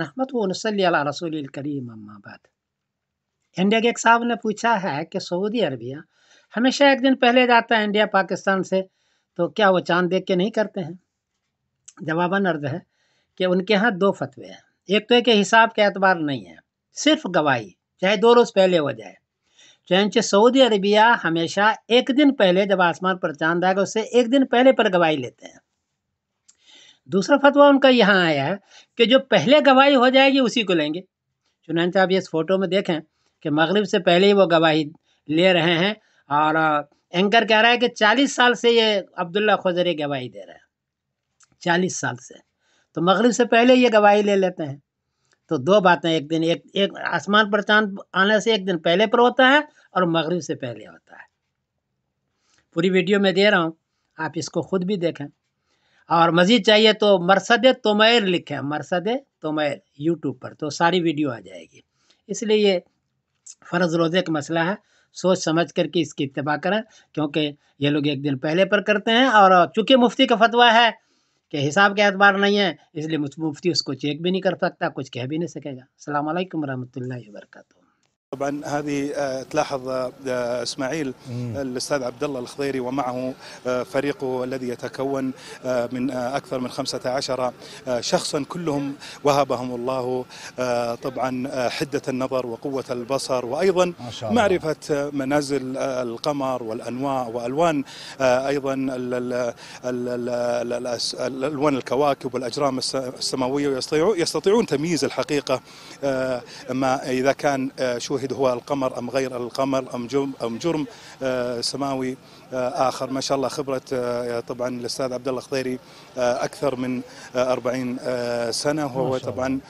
نحمت علی رسول اما بعد انڈیا کے ایک صاحب نے پوچھا ہے کہ سعودی عربیہ ہمیشہ ایک دن پہلے جاتا ہے انڈیا پاکستان سے تو کیا وہ چاند دیکھ کے نہیں کرتے ہیں جواباً عرض ہے کہ ان کے ہاں دو فتوے ہیں ایک تو ایک حساب کے اعتبار نہیں ہے صرف گواہی چاہے دو روز پہلے ہو جائے چینچہ سعودی عربیہ ہمیشہ ایک دن پہلے جب آسمان پر چاند آئے گا اس سے ایک دن پہلے پر گواہی لیتے ہیں دوسرا فتویٰ ان کا یہاں آیا ہے کہ جو پہلے گواہی ہو جائے گی اسی کو لیں گے چنانچہ آپ یہ فوٹو میں دیکھیں کہ مغرب سے پہلے ہی وہ گواہی لے رہے ہیں اور اینکر کہہ رہا ہے کہ چالیس سال سے یہ عبداللہ خزرے گواہی دے رہے ہیں چالیس سال سے تو مغرب سے پہلے یہ گواہی لے لیتے ہیں تو دو باتیں ایک دن ایک ایک آسمان پر چاند آنے سے ایک دن پہلے پر ہوتا ہے اور مغرب سے پہلے ہوتا ہے پوری ویڈیو میں دے رہا ہوں آپ اس کو خود بھی دیکھیں اور مزید چاہیے تو مرسد تومیر لکھیں مرسد تومیر یوٹیوب پر تو ساری ویڈیو آ جائے گی اس لیے یہ فرض روزے کا مسئلہ ہے سوچ سمجھ کر کے اس کی اتباع کریں کیونکہ یہ لوگ ایک دن پہلے پر کرتے ہیں اور چونکہ مفتی کا فتویٰ ہے کہ حساب کے اعتبار نہیں ہے اس لیے مفتی اس کو چیک بھی نہیں کر سکتا کچھ کہہ بھی نہیں سکے گا السلام علیکم ورحمۃ اللہ وبرکاتہ طبعا هذه آه، تلاحظ آه، اسماعيل آه، الاستاذ عبد الله الخضيري ومعه فريقه الذي يتكون من اكثر من 15 شخصا كلهم وهبهم الله طبعا حده النظر وقوه البصر وايضا معرفه منازل القمر والانواع والوان ايضا الوان الكواكب والاجرام السماويه ويستطيعون تمييز الحقيقه ما اذا كان شوه توحد هو القمر أم غير القمر أم جرم, أم جرم آه، سماوي آه، آخر ما شاء الله خبرة آه، طبعا الأستاذ عبد الله خضيري أكثر من 40 سنة وهو طبعا